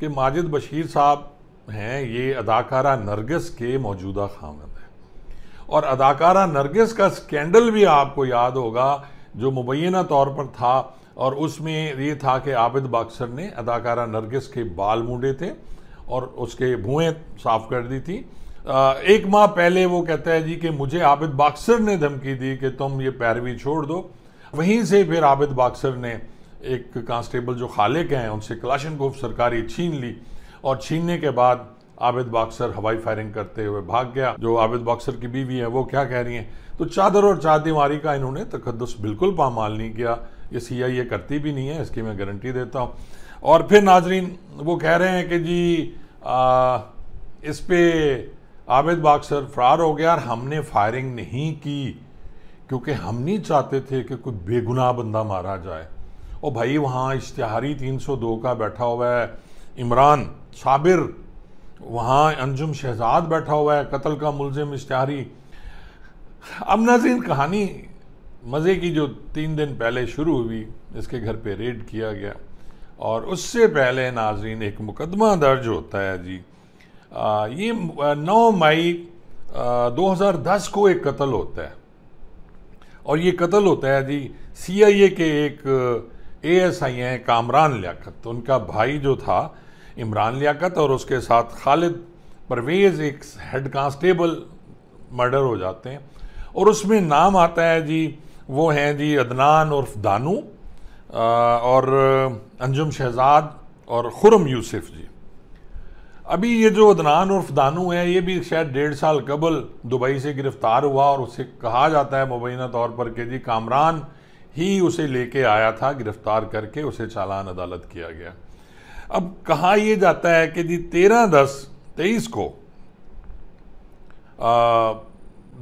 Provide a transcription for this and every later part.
कि माजिद बशीर साहब हैं ये अदाकारा नरगिस के मौजूदा खामद हैं और अदाकारा नरगिस का स्कैंडल भी आपको याद होगा जो मुबैना तौर पर था और उसमें ये था कि आबिद बाक्सर ने अदाकारा नरगिस के बाल मूडे थे और उसके भुएँ साफ कर दी थी एक माह पहले वो कहता है जी कि मुझे आबिद बाक्सर ने धमकी दी कि तुम ये पैरवी छोड़ दो वहीं से फिर आबिद बाक्सर ने एक कांस्टेबल जो खालिक हैं उनसे गोफ सरकारी छीन ली और छीनने के बाद आबिद बाक्सर हवाई फायरिंग करते हुए भाग गया जो आबिद बाक्सर की बीवी है वो क्या कह रही हैं तो चादर और चार का इन्होंने तकदस बिल्कुल पामाल नहीं किया ये सी आई ए करती भी नहीं है इसकी मैं गारंटी देता हूँ और फिर नाजरीन वो कह रहे हैं कि जी आ, इस पर आबिद बाक्सर फरार हो गया और हमने फायरिंग नहीं की क्योंकि हम नहीं चाहते थे कि कोई बेगुनाह बंदा मारा जाए ओ भाई वहाँ इश्तहारी 302 का बैठा हुआ है इमरान साबिर वहाँ अंजुम शहजाद बैठा हुआ है कत्ल का मुलजिम इश्तहारी अब नाजीन कहानी मज़े की जो तीन दिन पहले शुरू हुई इसके घर पे रेड किया गया और उससे पहले नाजरीन एक मुकदमा दर्ज होता है जी आ, ये नौ मई दो हज़ार दस को एक कत्ल होता है और ये कत्ल होता है जी सी आई ए के एक एएसआई हैं कामरान लियाकत तो उनका भाई जो था इमरान लियाकत और उसके साथ खालिद परवेज़ एक हेड कांस्टेबल मर्डर हो जाते हैं और उसमें नाम आता है जी वो हैं जी अदनान उर्फ दानू और अंजुम शहजाद और खुरम यूसुफ जी अभी ये जो अदनान उर्फ दानू है ये भी शायद डेढ़ साल कबल दुबई से गिरफ़्तार हुआ और उसे कहा जाता है मुबैना तौर पर कि जी कामरान ही उसे लेके आया था गिरफ्तार करके उसे चालान अदालत किया गया अब कहा यह जाता है कि जी तेरह दस तेईस को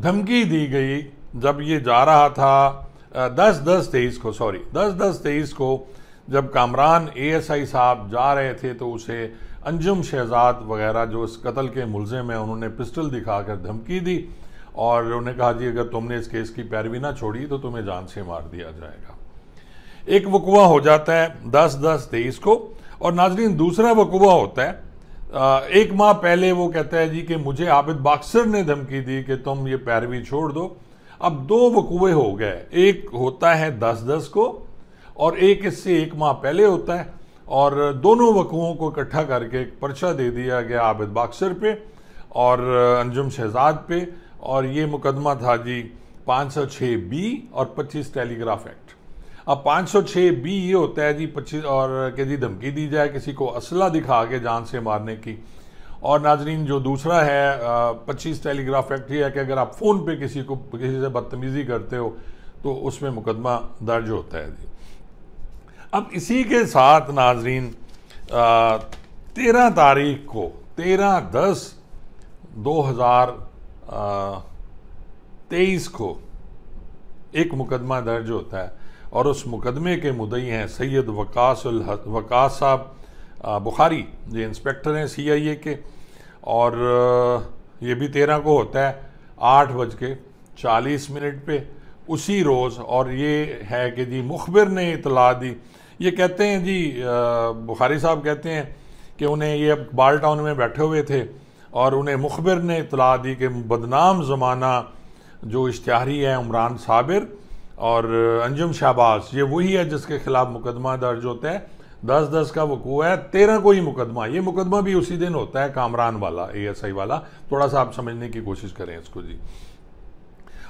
धमकी दी गई जब ये जा रहा था दस दस तेईस को सॉरी दस दस तेईस को जब कामरान एएसआई साहब जा रहे थे तो उसे अंजुम शहजाद वगैरह जो इस कत्ल के मुलजिम हैं उन्होंने पिस्टल दिखाकर धमकी दी और उन्होंने कहा जी अगर तुमने इस केस की पैरवी ना छोड़ी तो तुम्हें जान से मार दिया जाएगा एक वकुआ हो जाता है दस दस तेईस को और नाजरीन दूसरा वकुआ होता है एक माह पहले वो कहता है जी कि मुझे आबिद बाक्सर ने धमकी दी कि तुम ये पैरवी छोड़ दो अब दो वकुए हो गए एक होता है दस दस को और एक इससे एक माह पहले होता है और दोनों वकुओं को इकट्ठा करके एक पर्चा दे दिया गया आबिद बाक्सर पे और अंजुम शहजाद पे और ये मुकदमा था जी 506 बी और 25 टेलीग्राफ एक्ट अब 506 बी ये होता है जी 25 और के जी धमकी दी जाए किसी को असला दिखा के जान से मारने की और नाजरीन जो दूसरा है पच्चीस टेलीग्राफ एक्ट ये है कि अगर आप फ़ोन पे किसी को किसी से बदतमीज़ी करते हो तो उसमें मुकदमा दर्ज होता है जी अब इसी के साथ नाजरीन तेरह तारीख को तेरह दस दो हज़ार तेईस को एक मुकदमा दर्ज होता है और उस मुकदमे के मुदई हैं सैयद वकास वकास साहब बुखारी ये इंस्पेक्टर हैं सी आई ए के और ये भी तेरह को होता है आठ बज के चालीस मिनट पे उसी रोज़ और ये है कि जी मुखबिर ने इतला दी ये कहते हैं जी बुखारी साहब कहते हैं कि उन्हें ये बाल टाउन में बैठे हुए थे और उन्हें मुखबिर ने इतला दी कि बदनाम ज़माना जो इश्तहारी है उमरान साबिर और अंजुम शहबाज ये वही है जिसके ख़िलाफ़ मुकदमा दर्ज होता है दस दस का वकूआ है तेरह को ही मुकदमा ये मुकदमा भी उसी दिन होता है कामरान वाला ए एस आई वाला थोड़ा सा आप समझने की कोशिश करें इसको जी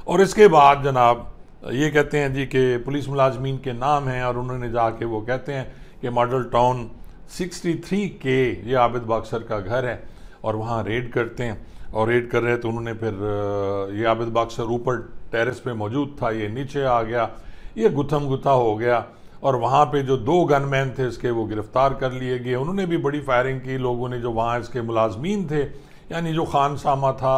और इसके बाद जनाब ये कहते हैं जी कि पुलिस मुलाजमीन के नाम हैं और उन्होंने जाके वो कहते हैं कि मॉडल टाउन 63 के ये आबिद बक्सर का घर है और वहाँ रेड करते हैं और रेड कर रहे तो उन्होंने फिर ये आबिद बाक्सर ऊपर टेरेस पे मौजूद था ये नीचे आ गया ये गुथम गुथा हो गया और वहाँ पे जो दो गनमैन थे इसके वो गिरफ़्तार कर लिए गए उन्होंने भी बड़ी फायरिंग की लोगों ने जो वहाँ इसके मुलाजमीन थे यानी जो खान सामा था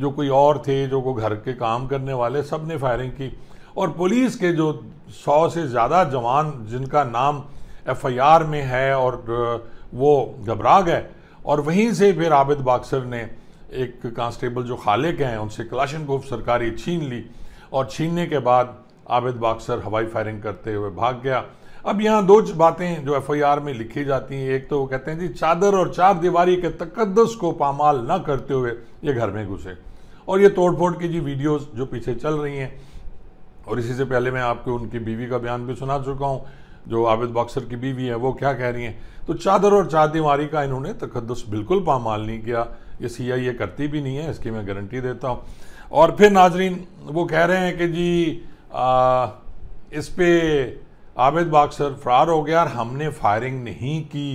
जो कोई और थे जो को घर के काम करने वाले सब ने फायरिंग की और पुलिस के जो सौ से ज़्यादा जवान जिनका नाम एफ आई आर में है और वो घबरा गए और वहीं से फिर आबिद बाक्सर ने एक कांस्टेबल जो खालिक हैं उनसे गोफ सरकारी छीन ली और छीनने के बाद आबिद बाक्सर हवाई फायरिंग करते हुए भाग गया अब यहाँ दो बातें जो एफ आई आर में लिखी जाती हैं एक तो वो कहते हैं जी चादर और चार दीवारी के तकदस को पामाल ना करते हुए ये घर में घुसे और ये तोड़ फोड़ की जी वीडियोस जो पीछे चल रही हैं और इसी से पहले मैं आपको उनकी बीवी का बयान भी सुना चुका हूँ जो आबिद बॉक्सर की बीवी है वो क्या कह रही हैं तो चादर और चार दीवारी का इन्होंने तकदस बिल्कुल पामाल नहीं किया ये सी आई ए करती भी नहीं है इसकी मैं गारंटी देता हूँ और फिर नाजरीन वो कह रहे हैं कि जी आ, इस पर आबिद बागसर फरार हो गया और हमने फायरिंग नहीं की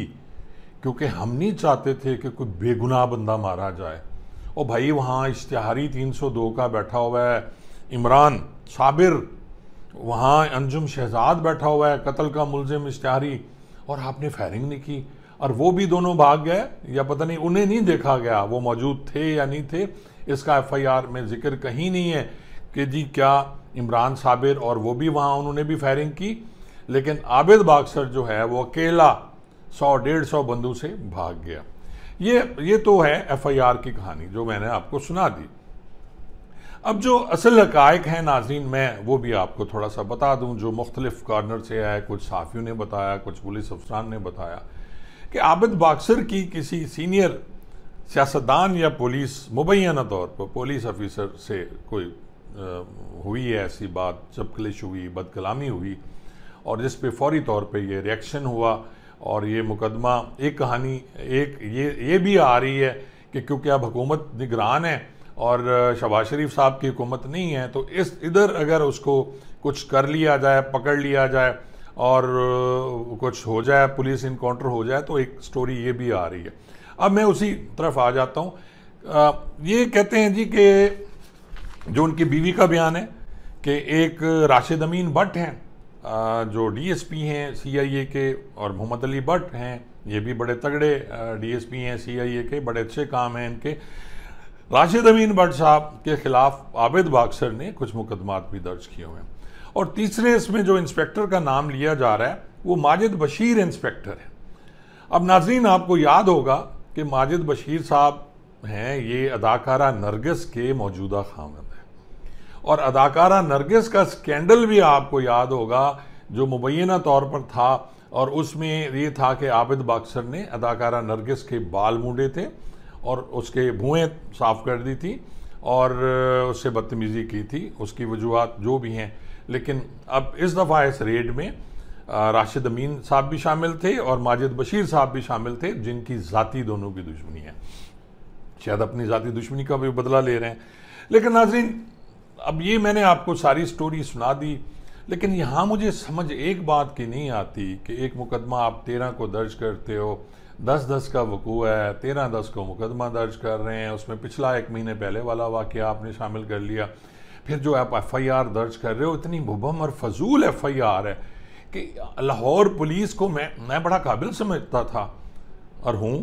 क्योंकि हम नहीं चाहते थे कि कोई बेगुनाह बंदा मारा जाए और भाई वहाँ इश्तहारी 302 का बैठा हुआ है इमरान साबिर वहाँ अंजुम शहजाद बैठा हुआ है कत्ल का मुलजिम इश्तहारी और आपने फायरिंग नहीं की और वो भी दोनों भाग गए या पता नहीं उन्हें नहीं देखा गया वो मौजूद थे या नहीं थे इसका एफआईआर में जिक्र कहीं नहीं है कि जी क्या इमरान साबिर और वो भी वहाँ उन्होंने भी फायरिंग की लेकिन आबिद बागसर जो है वो अकेला सौ डेढ़ सौ बंदू से भाग गया ये ये तो है एफआईआर की कहानी जो मैंने आपको सुना दी अब जो असल हकायक हैं नाजीन मैं वो भी आपको थोड़ा सा बता दूं जो मुख्तलिफ कॉर्नर से आया कुछ साफियों ने बताया कुछ पुलिस अफसरान ने बताया कि आबिद बाक्सर की किसी सीनियर सियासतदान या पुलिस मुबैना तौर पर पुलिस अफिसर से कोई आ, हुई है ऐसी बात चपकलिश हुई बदकलामी हुई और जिस पे फौरी तौर पे ये रिएक्शन हुआ और ये मुकदमा एक कहानी एक ये ये भी आ रही है कि क्योंकि अब हुकूमत निगरान है और शबाज शरीफ साहब की हुकूमत नहीं है तो इस इधर अगर उसको कुछ कर लिया जाए पकड़ लिया जाए और कुछ हो जाए पुलिस इनकाउंटर हो जाए तो एक स्टोरी ये भी आ रही है अब मैं उसी तरफ आ जाता हूँ ये कहते हैं जी कि जो उनकी बीवी का बयान है कि एक राशिद अमीन भट्ट हैं जो डीएसपी हैं सीआईए के और मोहम्मद अली भट्ट हैं ये भी बड़े तगड़े डीएसपी हैं सीआईए के बड़े अच्छे काम हैं इनके राशिद अमीन भट्ट साहब के खिलाफ आबिद बागसर ने कुछ मुकदमात भी दर्ज किए हुए हैं और तीसरे इसमें जो इंस्पेक्टर का नाम लिया जा रहा है वो माजिद बशीर इंस्पेक्टर है अब नाजरीन आपको याद होगा कि माजिद बशीर साहब हैं ये अदाकारा नरगिस के मौजूदा खामद है और अदाकारा नरगिस का स्कैंडल भी आपको याद होगा जो मुबैना तौर पर था और उसमें ये था कि आबिद बाक्सर ने अदाकारा नरगिस के बाल मूडे थे और उसके भुएँ साफ कर दी थी और उससे बदतमीज़ी की थी उसकी वजूहत जो भी हैं लेकिन अब इस दफ़ा इस रेड में राशिद अमीन साहब भी शामिल थे और माजिद बशीर साहब भी शामिल थे जिनकी ज़ाती दोनों की दुश्मनी है शायद अपनी ज़ाती दुश्मनी का भी बदला ले रहे हैं लेकिन नाजरीन अब ये मैंने आपको सारी स्टोरी सुना दी लेकिन यहाँ मुझे समझ एक बात की नहीं आती कि एक मुकदमा आप तेरह को दर्ज करते हो दस दस का वक़ूह है तेरह दस को मुकदमा दर्ज कर रहे हैं उसमें पिछला एक महीने पहले वाला वाक़ आपने शामिल कर लिया फिर जो आप एफ़ आई आर दर्ज कर रहे हो इतनी मुबम और फजूल एफ़ आई आर है कि लाहौर पुलिस को मैं मैं बड़ा काबिल समझता था और हूँ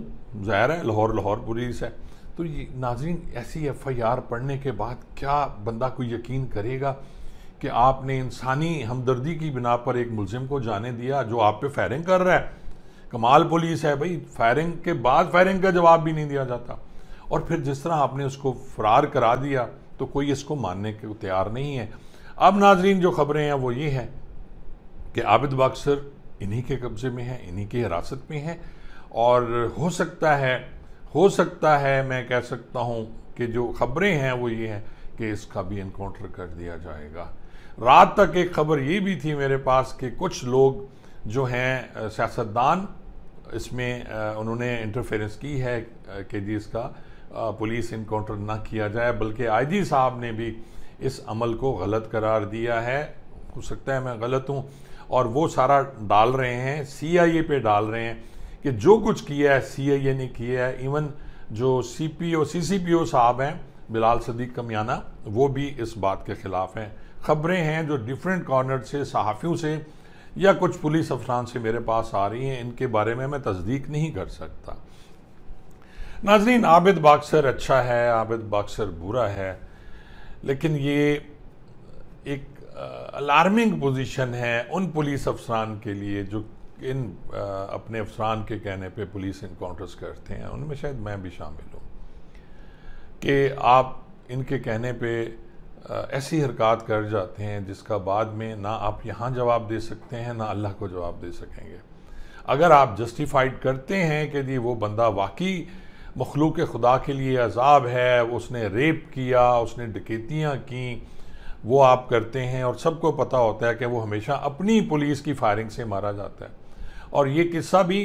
ज़ाहिर है लाहौर लाहौर पुलिस है तो ये नाजरीन ऐसी एफ़ आई आर पढ़ने के बाद क्या बंदा को यकीन करेगा कि आपने इंसानी हमदर्दी की बिना पर एक मुलजिम को जाने दिया जो आप पे फायरिंग कर रहा है कमाल पुलिस है भाई फायरिंग के बाद फायरिंग का जवाब भी नहीं दिया जाता और फिर जिस तरह आपने उसको फरार करा दिया तो कोई इसको मानने के तैयार नहीं है अब नाजरीन जो खबरें हैं वो ये हैं कि आबिद बाक्सर इन्हीं के कब्ज़े में है इन्हीं की हिरासत में है और हो सकता है हो सकता है मैं कह सकता हूँ कि जो खबरें हैं वो ये हैं कि इसका भी इनकाउंटर कर दिया जाएगा रात तक एक खबर ये भी थी मेरे पास कि कुछ लोग जो हैं सियासतदान इसमें उन्होंने इंटरफेरेंस की है के जी का पुलिस इनकाउंटर ना किया जाए बल्कि आईजी साहब ने भी इस अमल को गलत करार दिया है हो सकता है मैं गलत हूँ और वो सारा डाल रहे हैं सीआईए पे डाल रहे हैं कि जो कुछ किया है सीआईए ने किया है इवन जो सीपीओ सीसीपीओ साहब हैं बिलाल सदीक कमियाना वो भी इस बात के ख़िलाफ़ हैं खबरें हैं जो डिफरेंट कॉर्नर से सहाफ़ियों से या कुछ पुलिस अफसरान से मेरे पास आ रही हैं इनके बारे में मैं तस्दीक नहीं कर सकता नाजरीन आबिद बाक्सर अच्छा है आबिद बाक्सर बुरा है लेकिन ये एक अलार्मिंग पोजीशन है उन पुलिस अफसरान के लिए जो इन आ, अपने अफसरान के कहने पे पुलिस इनकाउंटर्स करते हैं उनमें शायद मैं भी शामिल हूँ कि आप इनके कहने पे ऐसी हरकत कर जाते हैं जिसका बाद में ना आप यहाँ जवाब दे सकते हैं ना अल्लाह को जवाब दे सकेंगे अगर आप जस्टिफाइड करते हैं कि जी वो बंदा वाकई मखलूक खुदा के लिए अजाब है उसने रेप किया उसने डकैतियाँ की वो आप करते हैं और सबको पता होता है कि वो हमेशा अपनी पुलिस की फायरिंग से मारा जाता है और ये किस्सा भी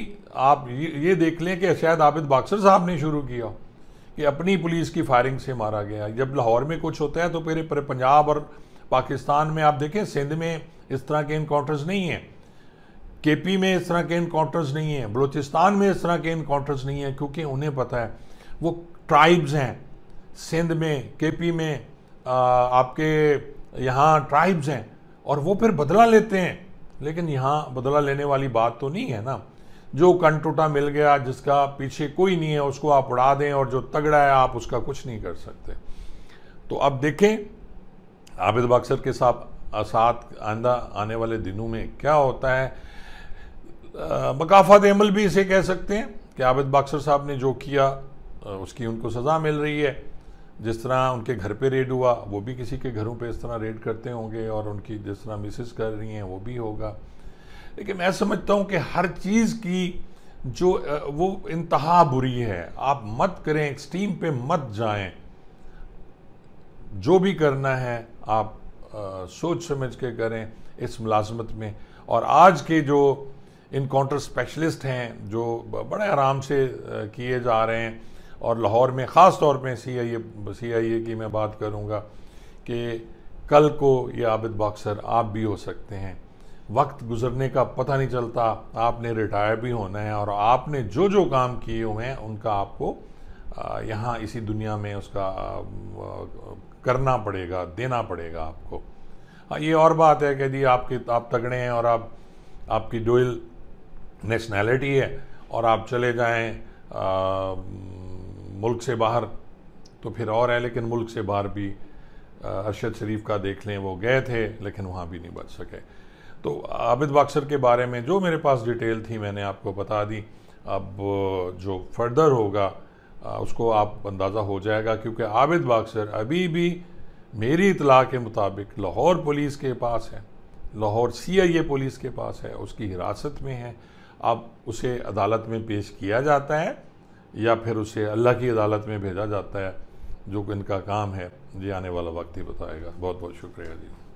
आप ये देख लें कि शायद आबिद बाक्सर साहब ने शुरू किया कि अपनी पुलिस की फायरिंग से मारा गया जब लाहौर में कुछ होता है तो पहले पूरे पंजाब और पाकिस्तान में आप देखें सिंध में इस तरह के इनकाउंटर्स नहीं हैं केपी में इस तरह के इनकाउंटर्स नहीं हैं बलूचिस्तान में इस तरह के इनकाउंटर्स नहीं हैं क्योंकि उन्हें पता है वो ट्राइब्स हैं सिंध में केपी में आ, आपके यहाँ ट्राइब्स हैं और वो फिर बदला लेते हैं लेकिन यहाँ बदला लेने वाली बात तो नहीं है ना जो कन टूटा मिल गया जिसका पीछे कोई नहीं है उसको आप उड़ा दें और जो तगड़ा है आप उसका कुछ नहीं कर सकते तो अब देखें आबिद बक्सर के साथ साथ आंदा आने वाले दिनों में क्या होता है मकाफा अमल भी इसे कह सकते हैं कि आबिद बक्सर साहब ने जो किया उसकी उनको सज़ा मिल रही है जिस तरह उनके घर पे रेड हुआ वो भी किसी के घरों पे इस तरह रेड करते होंगे और उनकी जिस तरह मिसिस कर रही हैं वो भी होगा लेकिन मैं समझता हूँ कि हर चीज़ की जो वो इंतहा बुरी है आप मत करें एक्सट्रीम पे मत जाएं जो भी करना है आप आ, सोच समझ के करें इस मुलाजमत में और आज के जो इनकाउंटर स्पेशलिस्ट हैं जो बड़े आराम से किए जा रहे हैं और लाहौर में ख़ास तौर पर सी आई ए सी आई ए की मैं बात करूँगा कि कल को ये आबिद बॉक्सर आप भी हो सकते हैं वक्त गुजरने का पता नहीं चलता आपने रिटायर भी होना है और आपने जो जो काम किए हुए हैं उनका आपको यहाँ इसी दुनिया में उसका करना पड़ेगा देना पड़ेगा आपको हाँ, ये और बात है कि जी आपके आप तगड़े हैं और आप आपकी डोइल नेशनैलिटी है और आप चले जाएं आ, मुल्क से बाहर तो फिर और है लेकिन मुल्क से बाहर भी अरशद शरीफ का देख लें वो गए थे लेकिन वहाँ भी नहीं बच सके तो आबिद बाक्सर के बारे में जो मेरे पास डिटेल थी मैंने आपको बता दी अब जो फर्दर होगा उसको आप अंदाज़ा हो जाएगा क्योंकि आबिद बाक्सर अभी भी मेरी इतला के मुताबिक लाहौर पुलिस के पास है लाहौर सीआईए पुलिस के पास है उसकी हिरासत में है अब उसे अदालत में पेश किया जाता है या फिर उसे अल्लाह की अदालत में भेजा जाता है जो इनका काम है ये आने वाला वक्त ही बताएगा बहुत बहुत शुक्रिया जी